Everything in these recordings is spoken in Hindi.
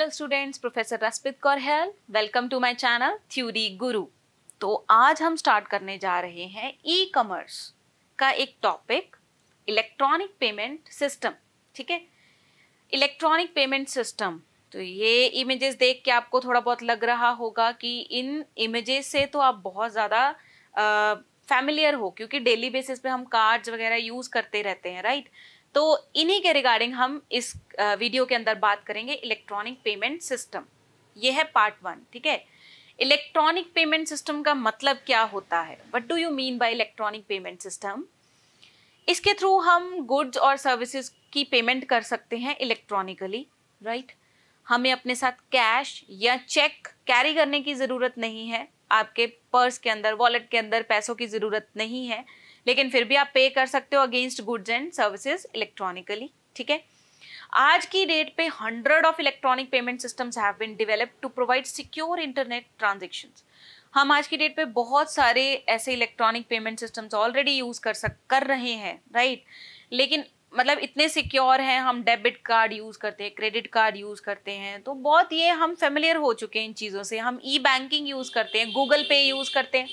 Hello students professor Raspreet Kaur हेल welcome to my channel theory Guru तो आज हम स्टार्ट करने जा रहे हैं ई कॉमर्स का एक टॉपिक इलेक्ट्रॉनिक पेमेंट सिस्टम ठीक है इलेक्ट्रॉनिक पेमेंट सिस्टम तो ये इमेजेस देख के आपको थोड़ा बहुत लग रहा होगा कि इन इमेजेस से तो आप बहुत ज़्यादा फैमिलियर हो क्योंकि डेली बेसिस पे हम कार्ड्स वगैरह यूज़ करते रहते हैं राइट right? तो इन्हीं के रिगार्डिंग हम इस वीडियो के अंदर बात करेंगे इलेक्ट्रॉनिक पेमेंट सिस्टम ये है पार्ट वन ठीक है इलेक्ट्रॉनिक पेमेंट सिस्टम का मतलब क्या होता है what do you mean by electronic payment system इसके थ्रू हम गुड्स और सर्विसेज की पेमेंट कर सकते हैं इलेक्ट्रॉनिकली राइट हमें अपने साथ कैश या चेक कैरी करने की ज़रूरत नहीं है आपके पर्स के अंदर वॉलेट के अंदर पैसों की ज़रूरत नहीं है लेकिन फिर भी आप पे कर सकते हो against goods and services electronically ठीक है आज की डेट पे hundred of electronic payment systems have been developed to provide secure internet transaction हम आज की डेट पे बहुत सारे ऐसे electronic payment systems already use कर सक कर रहे हैं राइट लेकिन मतलब इतने सिक्योर हैं हम डेबिट कार्ड यूज़ करते हैं क्रेडिट कार्ड यूज़ करते हैं तो बहुत ये हम फेमिलियर हो चुके हैं इन चीज़ों से हम ई बैंकिंग यूज़ करते हैं गूगल पे यूज़ करते हैं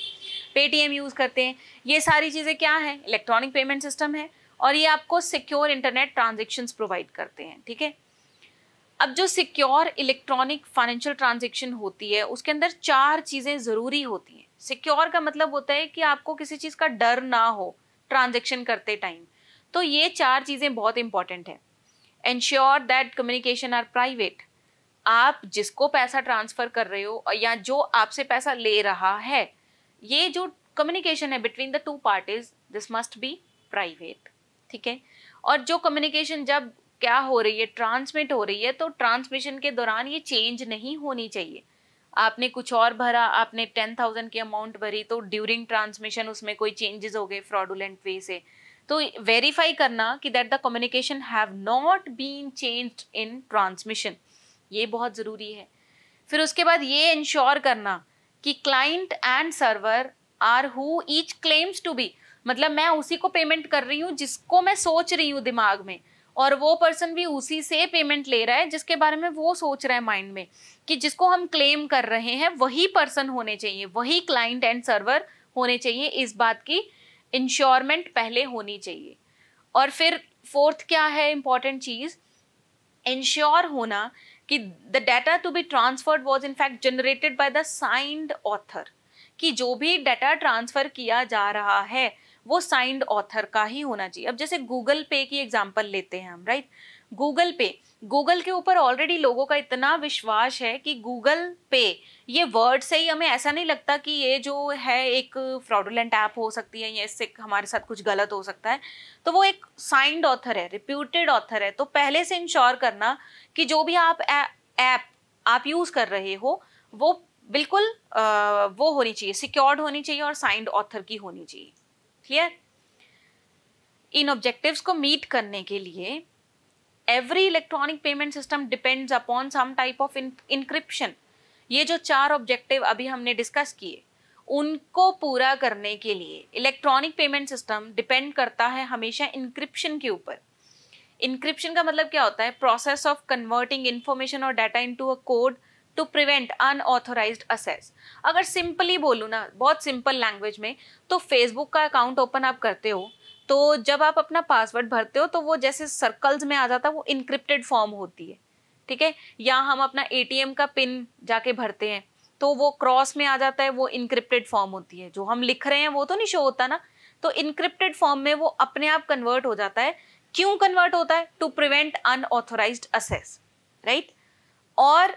पेटीएम यूज़ करते हैं ये सारी चीज़ें क्या हैं इलेक्ट्रॉनिक पेमेंट सिस्टम है और ये आपको सिक्योर इंटरनेट ट्रांजेक्शन प्रोवाइड करते हैं ठीक है अब जो सिक्योर इलेक्ट्रॉनिक फाइनेंशियल ट्रांजेक्शन होती है उसके अंदर चार चीज़ें ज़रूरी होती हैं सिक्योर का मतलब होता है कि आपको किसी चीज़ का डर ना हो ट्रांजेक्शन करते टाइम तो ये चार चीज़ें बहुत इंपॉर्टेंट है ensure that communication are private आप जिसको पैसा ट्रांसफ़र कर रहे हो या जो आपसे पैसा ले रहा है ये जो कम्युनिकेशन है between the two parties this must be private ठीक है और जो कम्युनिकेशन जब क्या हो रही है ट्रांसमिट हो रही है तो ट्रांसमिशन के दौरान ये चेंज नहीं होनी चाहिए आपने कुछ और भरा आपने टेन थाउजेंड की अमाउंट भरी तो ड्यूरिंग ट्रांसमिशन उसमें कोई चेंजेस हो गए फ्रॉडुलेंट वे से तो वेरीफाई करना कि that the communication have not been change in transmission ये बहुत ज़रूरी है फिर उसके बाद ये इंश्योर करना कि client and server are who each claims to be मतलब मैं उसी को पेमेंट कर रही हूँ जिसको मैं सोच रही हूँ दिमाग में और वो पर्सन भी उसी से पेमेंट ले रहा है जिसके बारे में वो सोच रहा है माइंड में कि जिसको हम क्लेम कर रहे हैं वही पर्सन होने चाहिए वही क्लाइंट एंड सर्वर होने चाहिए इस बात की इंश्योरमेंट पहले होनी चाहिए और फिर फोर्थ क्या है इंपॉर्टेंट चीज़ इंश्योर होना कि the data to be transferred was in fact generated by the signed author कि जो भी डाटा ट्रांसफ़र किया जा रहा है वो साइंड ऑथर का ही होना चाहिए अब जैसे गूगल पे की एग्जाम्पल लेते हैं हम राइट right? गूगल पे गूगल के ऊपर ऑलरेडी लोगों का इतना विश्वास है कि गूगल पे ये वर्ड से ही हमें ऐसा नहीं लगता कि ये जो है एक फ्रॉडुलेंट ऐप हो सकती है या इससे हमारे साथ कुछ गलत हो सकता है तो वो एक साइंड ऑथर है रिप्यूटेड ऑथर है तो पहले से इंश्योर करना कि जो भी आप ऐप आप यूज़ कर रहे हो वो बिल्कुल आ, वो होनी चाहिए सिक्योर्ड होनी चाहिए और साइंड ऑथर की होनी चाहिए क्लियर इन ऑब्जेक्टिव्स को मीट करने के लिए every electronic payment system depends upon some type of encryption. ये जो चार ऑब्जेक्टिव अभी हमने डिस्कस किए उनको पूरा करने के लिए इलेक्ट्रॉनिक पेमेंट सिस्टम डिपेंड करता है हमेशा इंक्रिप्शन के ऊपर इंक्रिप्शन का मतलब क्या होता है प्रोसेस ऑफ कन्वर्टिंग इन्फॉर्मेशन और data into a code to prevent unauthorised access अगर सिंपली बोलूँ ना बहुत सिंपल लैंग्वेज में तो फेसबुक का अकाउंट ओपन आप करते हो तो जब आप अपना पासवर्ड भरते हो तो वो जैसे सर्कल्स में आ जाता है वो इनक्रिप्टेड फॉर्म होती है ठीक है या हम अपना एटीएम का पिन जाके भरते हैं तो वो क्रॉस में आ जाता है वो इनक्रिप्टेड फॉर्म होती है जो हम लिख रहे हैं वो तो नहीं शो होता ना तो इनक्रिप्टेड फॉर्म में वो अपने आप कन्वर्ट हो जाता है क्यों कन्वर्ट होता है to prevent unauthorised access right और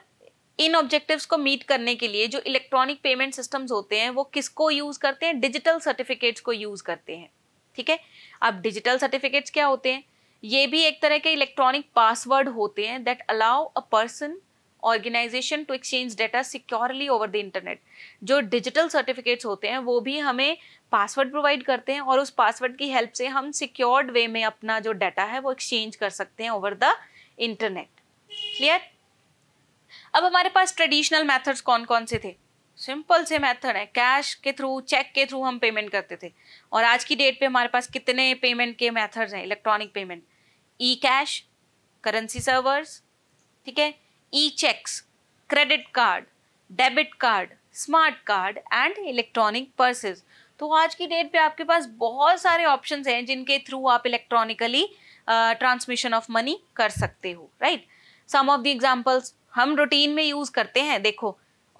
इन ऑब्जेक्टिव्स को मीट करने के लिए जो इलेक्ट्रॉनिक पेमेंट सिस्टम्स होते हैं वो किसको यूज़ करते हैं डिजिटल सर्टिफिकेट्स को यूज़ करते हैं ठीक है अब डिजिटल सर्टिफिकेट्स क्या होते हैं ये भी एक तरह के इलेक्ट्रॉनिक पासवर्ड होते हैं that allow a person organisation to exchange data securely over the internet जो डिजिटल सर्टिफिकेट्स होते हैं वो भी हमें पासवर्ड प्रोवाइड करते हैं और उस पासवर्ड की हेल्प से हम सिक्योर्ड वे में अपना जो डाटा है वो एक्सचेंज कर सकते हैं ओवर द इंटरनेट क्लियर अब हमारे पास ट्रेडिशनल मेथड्स कौन कौन से थे सिंपल से मेथड है कैश के थ्रू चेक के थ्रू हम पेमेंट करते थे और आज की डेट पे हमारे पास कितने पेमेंट के मेथड्स हैं electronic payment e cash currency servers ठीक है e cheques credit card debit card smart card and electronic purchase तो आज की डेट पे आपके पास बहुत सारे ऑप्शंस हैं जिनके थ्रू आप इलेक्ट्रॉनिकली ट्रांसमिशन ऑफ मनी कर सकते हो right some of the examples हम रूटीन में यूज़ करते हैं देखो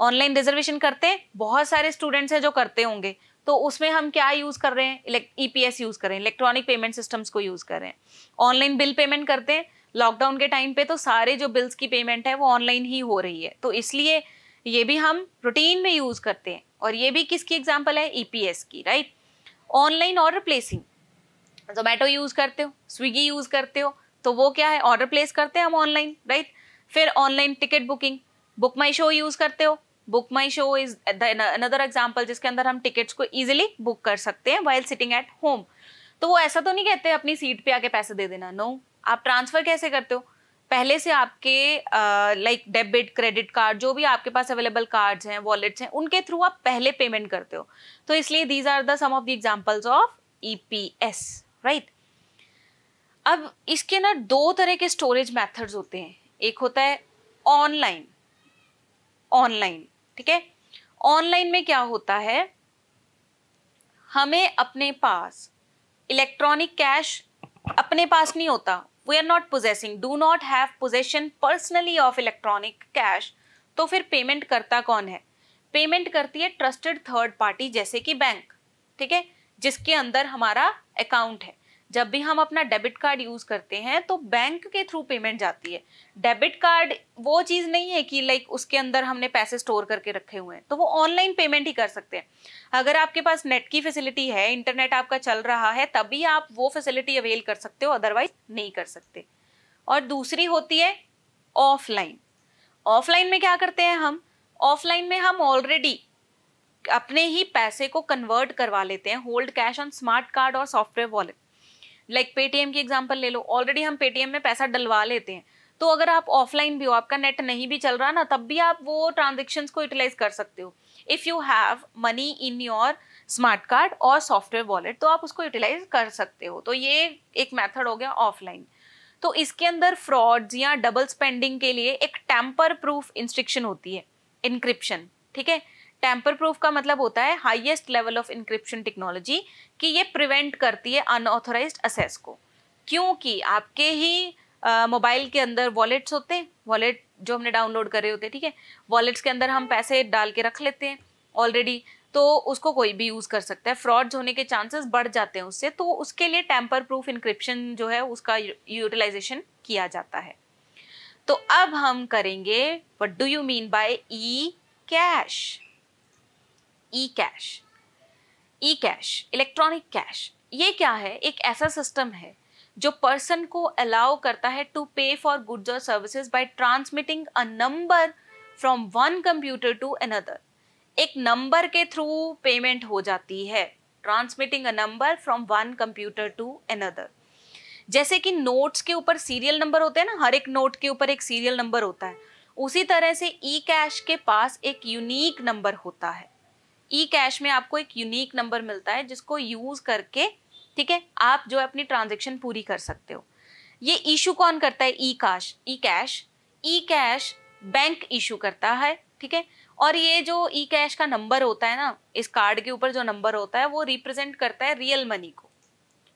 ऑनलाइन रिजर्वेशन करते हैं बहुत सारे स्टूडेंट्स हैं जो करते होंगे तो उसमें हम क्या यूज़ कर रहे हैं ई पी एस यूज़ कर रहे हैं इलेक्ट्रॉनिक पेमेंट सिस्टम्स को यूज़ कर रहे हैं ऑनलाइन बिल पेमेंट करते हैं लॉकडाउन के टाइम पे तो सारे जो बिल्स की पेमेंट है वो ऑनलाइन ही हो रही है तो इसलिए ये भी हम रूटीन में यूज़ करते हैं और ये भी किसकी एग्जाम्पल है ई e की right online order placing Zomato use करते हो स्विगी यूज़ करते हो तो वो क्या है ऑर्डर प्लेस करते हैं हम ऑनलाइन राइट फिर online ticket booking book my show use करते हो book my show is another example जिसके अंदर हम टिकट्स को ईजिली बुक कर सकते हैं वाइल सिटिंग एट होम तो वो ऐसा तो नहीं कहते अपनी सीट पे आके पैसे दे देना नो no. आप ट्रांसफ़र कैसे करते हो पहले से आपके लाइक डेबिट क्रेडिट कार्ड जो भी आपके पास अवेलेबल कार्ड्स हैं वॉलेट्स हैं उनके थ्रू आप पहले पेमेंट करते हो तो इसलिए these are the some of the examples of EPS right अब इसके ना दो तरह के स्टोरेज मेथड्स होते हैं एक होता है ऑनलाइन ऑनलाइन ठीक है ऑनलाइन में क्या होता है हमें अपने पास इलेक्ट्रॉनिक कैश अपने पास नहीं होता we are not possessing do not have possession personally of electronic cash तो फिर पेमेंट करता कौन है पेमेंट करती है ट्रस्टेड थर्ड पार्टी जैसे कि बैंक ठीक है जिसके अंदर हमारा अकाउंट है जब भी हम अपना डेबिट कार्ड यूज करते हैं तो बैंक के थ्रू पेमेंट जाती है डेबिट कार्ड वो चीज नहीं है कि लाइक उसके अंदर हमने पैसे स्टोर करके रखे हुए हैं तो वो ऑनलाइन पेमेंट ही कर सकते हैं अगर आपके पास नेट की फैसिलिटी है इंटरनेट आपका चल रहा है तभी आप वो फैसिलिटी अवेल कर सकते हो अदरवाइज नहीं कर सकते और दूसरी होती है ऑफलाइन ऑफलाइन में क्या करते हैं हम ऑफलाइन में हम ऑलरेडी अपने ही पैसे को कन्वर्ट करवा लेते हैं hold cash on smart card और software wallet like like Paytm की एग्जाम्पल ले लो ऑलरेडी हम पेटीएम में पैसा डलवा लेते हैं तो अगर आप ऑफलाइन भी हो आपका नेट नहीं भी चल रहा ना तब भी आप वो ट्रांजेक्शन को यूटिलाइज कर सकते हो if you have money in your smart card और सॉफ्टवेयर वॉलेट तो आप उसको यूटिलाइज कर सकते हो तो ये एक मेथड हो गया ऑफलाइन तो इसके अंदर फ्रॉड्स या डबल स्पेंडिंग के लिए एक टेम्पर प्रूफ इंस्ट्रिक्शन होती है इनक्रिप्शन ठीक है टेम्पर प्रूफ का मतलब होता है highest level of encryption technology कि ये प्रिवेंट करती है अनऑथोराइज असेस को क्योंकि आपके ही मोबाइल के अंदर वॉलेट्स होते हैं वॉलेट जो हमने डाउनलोड करे होते हैं ठीक है वॉलेट्स के अंदर हम हम्म। पैसे डाल के रख लेते हैं ऑलरेडी तो उसको कोई भी यूज़ कर सकता है फ्रॉड्स होने के चांसेस बढ़ जाते हैं उससे तो उसके लिए टेम्पर प्रूफ इंक्रिप्शन जो है उसका यूटिलाइजेशन किया जाता है तो अब हम करेंगे what do you mean by e cash e cash e cash electronic cash ये क्या है एक ऐसा सिस्टम है जो पर्सन को अलाउ करता है टू पे फॉर गुड्स और services by transmitting a number from one computer to another एक नंबर के थ्रू पेमेंट हो जाती है transmitting a number from one computer to another जैसे कि नोट्स के ऊपर सीरियल नंबर होते हैं ना हर एक नोट के ऊपर एक सीरियल नंबर होता है उसी तरह से ई e कैश के पास एक यूनिक नंबर होता है ई कैश में आपको एक यूनिक नंबर मिलता है जिसको यूज करके ठीक है आप जो अपनी ट्रांजेक्शन पूरी कर सकते हो ये इशू कौन करता है e cash e cash e cash bank issue करता है ठीक है और ये जो ई कैश का नंबर होता है ना इस कार्ड के ऊपर जो नंबर होता है वो रिप्रेजेंट करता है रियल मनी को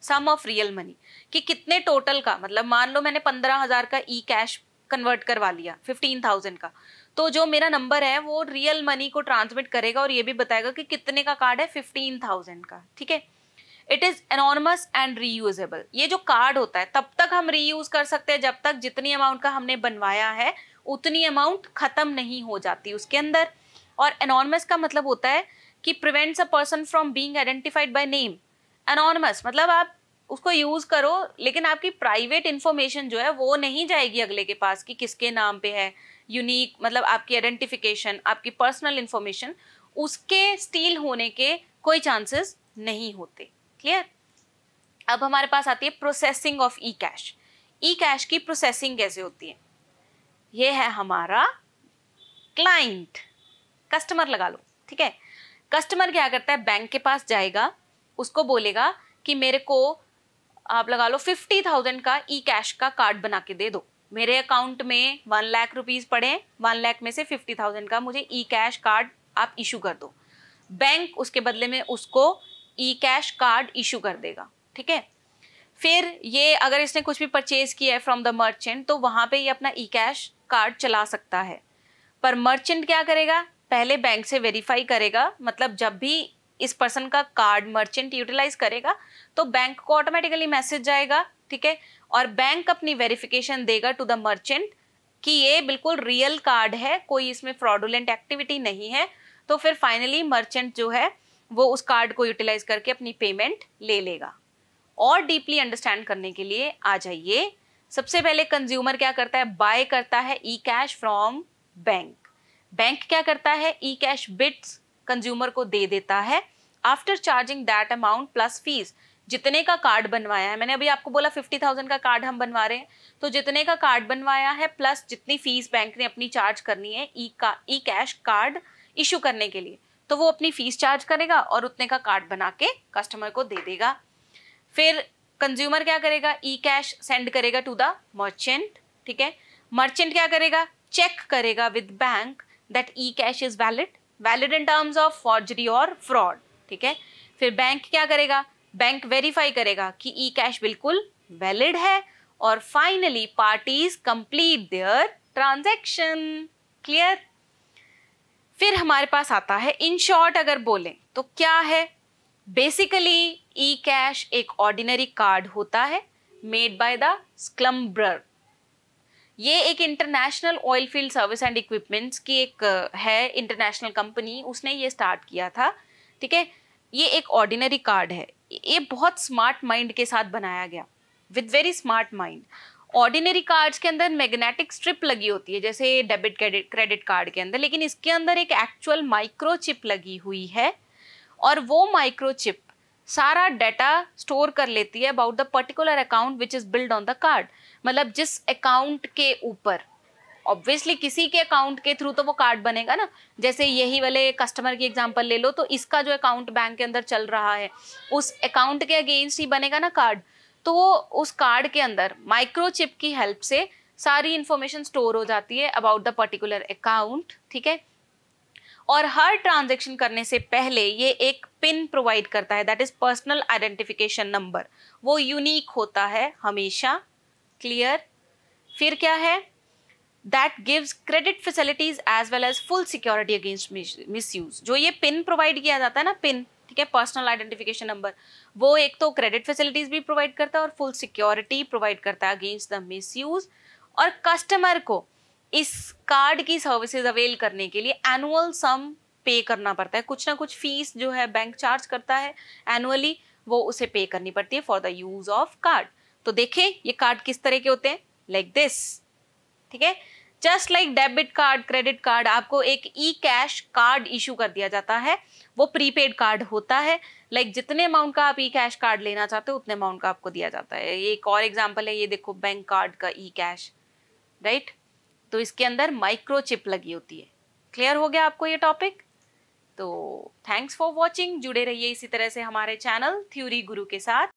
सम ऑफ रियल मनी कि कितने टोटल का मतलब मान लो मैंने पंद्रह हजार का ई कैश कन्वर्ट करवा लिया फिफ्टीन थाउजेंड का तो जो मेरा नंबर है वो रियल मनी को ट्रांसमिट करेगा और ये भी बताएगा कि कितने का कार्ड है फिफ्टीन थाउजेंड का ठीक है it is anonymous and reusable ये जो कार्ड होता है तब तक हम रीयूज़ कर सकते हैं जब तक जितनी अमाउंट का हमने बनवाया है उतनी अमाउंट ख़त्म नहीं हो जाती उसके अंदर और एनॉर्मस का मतलब होता है कि prevents a person from being identified by name anonymous मतलब आप उसको यूज करो लेकिन आपकी प्राइवेट इंफॉर्मेशन जो है वो नहीं जाएगी अगले के पास कि किसके नाम पे है यूनिक मतलब आपकी आइडेंटिफिकेशन आपकी पर्सनल इंफॉर्मेशन उसके स्टील होने के कोई चांसेस नहीं होते क्लियर अब हमारे पास आती है processing of e cash e cash की प्रोसेसिंग कैसे होती है ये है हमारा क्लाइंट कस्टमर लगा लो ठीक है कस्टमर क्या करता है बैंक के पास जाएगा उसको बोलेगा कि मेरे को आप लगा लो फिफ्टी थाउजेंड का ई कैश का कार्ड बना के दे दो मेरे अकाउंट में वन लाख रुपीज़ पड़े वन लाख में से फिफ्टी थाउजेंड का मुझे ई कैश कार्ड आप इशू कर दो बैंक उसके बदले में उसको ई कैश कार्ड इशू कर देगा ठीक है फिर ये अगर इसने कुछ भी परचेज किया है फ्रॉम द मर्चेंट तो वहां पे ये अपना ई कैश कार्ड चला सकता है पर मर्चेंट क्या करेगा पहले बैंक से वेरीफाई करेगा मतलब जब भी इस पर्सन का कार्ड मर्चेंट यूटिलाइज करेगा तो बैंक को ऑटोमेटिकली मैसेज जाएगा ठीक है और बैंक अपनी वेरिफिकेशन देगा टू द मर्चेंट कि ये बिल्कुल रियल कार्ड है कोई इसमें फ्रॉडुलेंट एक्टिविटी नहीं है तो फिर फाइनली मर्चेंट जो है वो उस कार्ड को यूटिलाइज करके अपनी पेमेंट ले लेगा और डीपली अंडरस्टैंड करने के लिए आ जाइए सबसे पहले कंज्यूमर क्या करता है बाय करता है e cash from bank bank क्या करता है ई कैश बिट्स कंज्यूमर को दे देता है after charging that amount plus fees जितने का कार्ड बनवाया है मैंने अभी आपको बोला फिफ्टी थाउजेंड का कार्ड हम बनवा रहे हैं तो जितने का कार्ड बनवाया है प्लस जितनी फीस बैंक ने अपनी चार्ज करनी है ई e का ई कैश कार्ड इशू करने के लिए तो वो अपनी फीस चार्ज करेगा और उतने का कार्ड बना के कस्टमर को दे देगा फिर कंज्यूमर क्या करेगा ई कैश सेंड करेगा टू द मर्चेंट ठीक है मर्चेंट क्या करेगा चेक करेगा with bank that e cash is valid valid in terms of forgery और फ्रॉड ठीक है फिर बैंक क्या करेगा बैंक वेरीफाई करेगा कि ई कैश बिल्कुल वैलिड है और finally parties complete their transaction clear फिर हमारे पास आता है इन शॉर्ट अगर बोलें तो क्या है बेसिकली ई कैश एक ऑर्डिनरी कार्ड होता है मेड बाय द स्क्लम्बर ये एक international oil field service and equipments की एक है इंटरनेशनल कंपनी उसने ये स्टार्ट किया था ठीक है ये एक ऑर्डिनरी कार्ड है ये बहुत स्मार्ट माइंड के साथ बनाया गया with very smart mind ordinary cards के अंदर मैग्नेटिक स्ट्रिप लगी होती है जैसे डेबिट क्रेडिट कार्ड के अंदर लेकिन इसके अंदर एक एक्चुअल माइक्रोचिप लगी हुई है और वो माइक्रोचिप सारा डाटा स्टोर कर लेती है about the particular account which is build on the card मतलब जिस अकाउंट के ऊपर ऑब्वियसली किसी के अकाउंट के थ्रू तो वो कार्ड बनेगा ना जैसे यही वाले कस्टमर की एग्जांपल ले लो तो इसका जो अकाउंट बैंक के अंदर चल रहा है उस अकाउंट के अगेंस्ट ही बनेगा ना कार्ड तो उस कार्ड के अंदर माइक्रोचिप की हेल्प से सारी इंफॉर्मेशन स्टोर हो जाती है अबाउट द पर्टिकुलर अकाउंट ठीक है और हर ट्रांजेक्शन करने से पहले ये एक पिन प्रोवाइड करता है that is personal identification number वो यूनिक होता है हमेशा क्लियर फिर क्या है that gives credit facilities as well as full security against misuse जो ये पिन प्रोवाइड किया जाता है ना पिन ठीक है पर्सनल आइडेंटिफिकेशन नंबर वो एक तो क्रेडिट फैसिलिटीज भी प्रोवाइड करता है और फुल सिक्योरिटी प्रोवाइड करता है अगेंस्ट द मिस यूज और कस्टमर को इस कार्ड की सर्विसेज अवेल करने के लिए एनुअल सम पे करना पड़ता है कुछ ना कुछ फीस जो है बैंक चार्ज करता है एनुअली वो उसे पे करनी पड़ती है for the use of card तो देखें ये कार्ड किस तरह के होते हैं लाइक दिस ठीक है just like debit card credit card आपको एक ई कैश कार्ड इशू कर दिया जाता है वो प्रीपेड कार्ड होता है लाइक like जितने अमाउंट का आप ई कैश कार्ड लेना चाहते हो उतने अमाउंट का आपको दिया जाता है ये एक और एग्जाम्पल है ये देखो बैंक कार्ड का ई कैश राइट तो इसके अंदर माइक्रोचिप लगी होती है क्लियर हो गया आपको ये टॉपिक तो थैंक्स फॉर वॉचिंग जुड़े रहिए इसी तरह से हमारे चैनल थ्यूरी गुरु के साथ